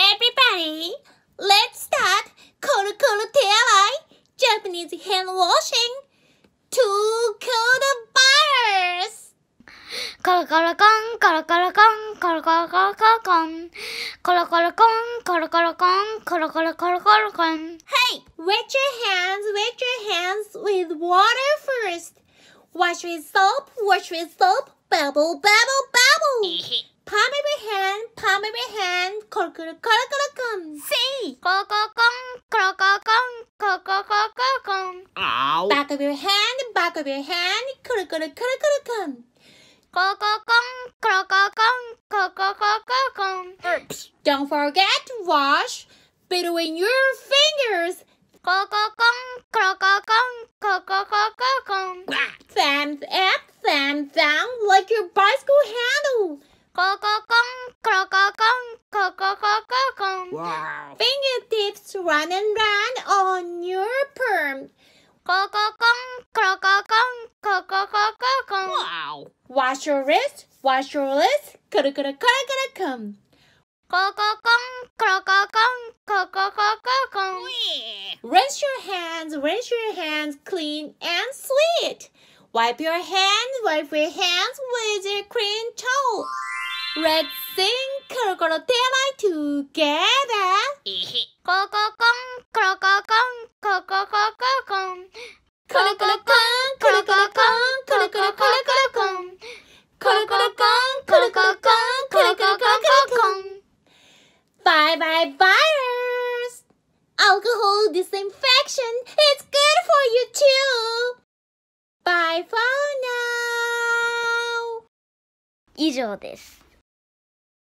Everybody, let's start Koru Koru Tearai Japanese hand washing Two kill the virus. Koru Koru Kong, Koru Koru Kong, Koru Koru Koru Koru Kong, Koru Koru Kong, Koru Koru Kong, Koru Koru Koru Koru Kong. Hey, wet your hands, wet your hands with water first. Wash with soap, wash with soap, bubble, bubble, bubble palm of your hand, palm of your hand, korokorokorokorokom. See, korokorokom, korokorokom, korokorokorokorokom. Ow. Back of your hand, back of your hand, korokorokorokorokom. Korokorokom, korokorokom, korokorokorokorokom. Oops. Don't forget to wash between your fingers. Korokorokom, korokorokom, korokorokorokorokom. Thumbs up. Wow. Fingertips run and run on your perm. Wow. Wash your wrist, wash your wrist. Kura kura kura kura come. Rinse your hands, rinse your hands clean and sweet. Wipe your hands, wipe your hands with your cream. Let's sing Krokodotela together. Krokokong, krokokong, krokokokong. Krokokong, krokokong, Bye bye virus. Alcohol disinfection is good for you too. Bye for now. 以上です。